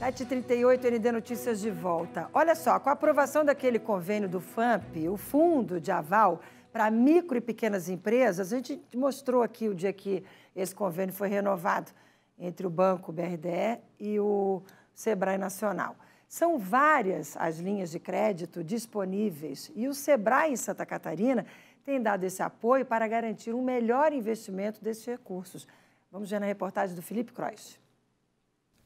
7h38, ND Notícias de volta. Olha só, com a aprovação daquele convênio do FAMP, o Fundo de Aval para Micro e Pequenas Empresas, a gente mostrou aqui o dia que esse convênio foi renovado entre o Banco BRDE e o Sebrae Nacional. São várias as linhas de crédito disponíveis e o Sebrae em Santa Catarina tem dado esse apoio para garantir um melhor investimento desses recursos. Vamos ver na reportagem do Felipe Croix.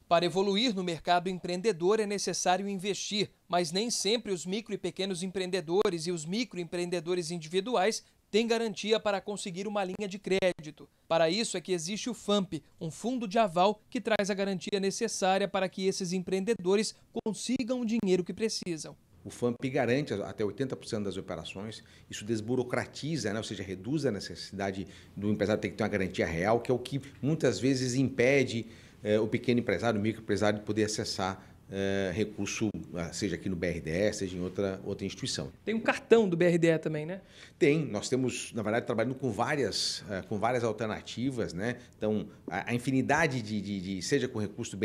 Para evoluir no mercado empreendedor é necessário investir, mas nem sempre os micro e pequenos empreendedores e os microempreendedores individuais têm garantia para conseguir uma linha de crédito. Para isso é que existe o FAMP, um fundo de aval que traz a garantia necessária para que esses empreendedores consigam o dinheiro que precisam. O FAMP garante até 80% das operações, isso desburocratiza, né? ou seja, reduz a necessidade do empresário ter que ter uma garantia real, que é o que muitas vezes impede é, o pequeno empresário, o microempresário poder acessar é, recurso, ah, seja aqui no BRDE, seja em outra, outra instituição. Tem um cartão do BRDE também, né? Tem. Nós temos, na verdade, trabalhando com várias, eh, com várias alternativas, né? Então, a, infinidade de, de, de, seja com recurso do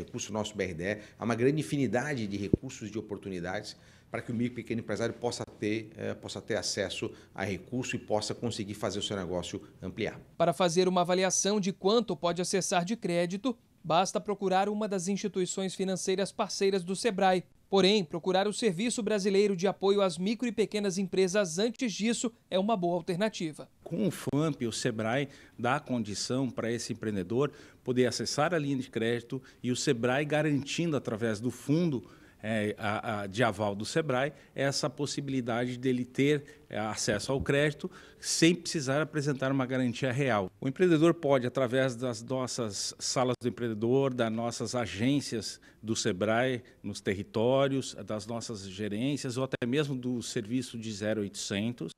recurso nosso BRDE, há uma grande infinidade de recursos, de oportunidades para que o micro e pequeno empresário possa ter, eh, possa ter acesso a recurso e possa conseguir fazer o seu negócio ampliar. Para fazer uma avaliação de quanto pode acessar de crédito, Basta procurar uma das instituições financeiras parceiras do Sebrae. Porém, procurar o Serviço Brasileiro de Apoio às Micro e Pequenas Empresas antes disso é uma boa alternativa. Com o FAMP, o SEBRAE dá a condição para esse empreendedor poder acessar a linha de crédito e o SEBRAE garantindo, através do fundo, é, a, a, de aval do SEBRAE é essa possibilidade dele ter é, acesso ao crédito sem precisar apresentar uma garantia real. O empreendedor pode, através das nossas salas do empreendedor, das nossas agências do SEBRAE nos territórios, das nossas gerências ou até mesmo do serviço de 0800,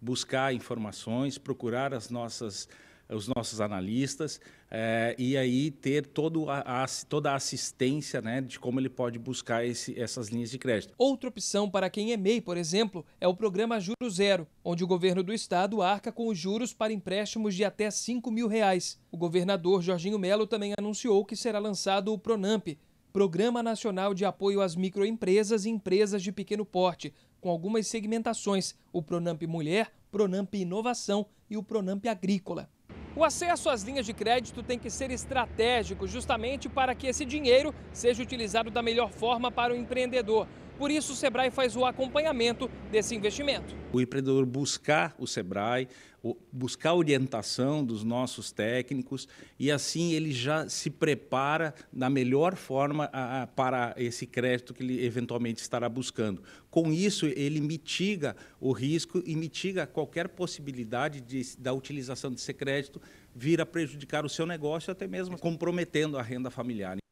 buscar informações, procurar as nossas eh, os nossos analistas, é, e aí ter todo a, a, toda a assistência né, de como ele pode buscar esse, essas linhas de crédito. Outra opção para quem é MEI, por exemplo, é o programa Juro Zero, onde o governo do estado arca com os juros para empréstimos de até 5 mil reais. O governador Jorginho Melo também anunciou que será lançado o Pronamp, Programa Nacional de Apoio às Microempresas e Empresas de Pequeno Porte, com algumas segmentações: o Pronamp Mulher, Pronamp Inovação e o Pronamp Agrícola. O acesso às linhas de crédito tem que ser estratégico, justamente para que esse dinheiro seja utilizado da melhor forma para o empreendedor. Por isso, o Sebrae faz o acompanhamento desse investimento. O empreendedor buscar o Sebrae, buscar a orientação dos nossos técnicos e assim ele já se prepara da melhor forma a, a, para esse crédito que ele eventualmente estará buscando. Com isso, ele mitiga o risco e mitiga qualquer possibilidade de, da utilização desse crédito vir a prejudicar o seu negócio, até mesmo comprometendo a renda familiar.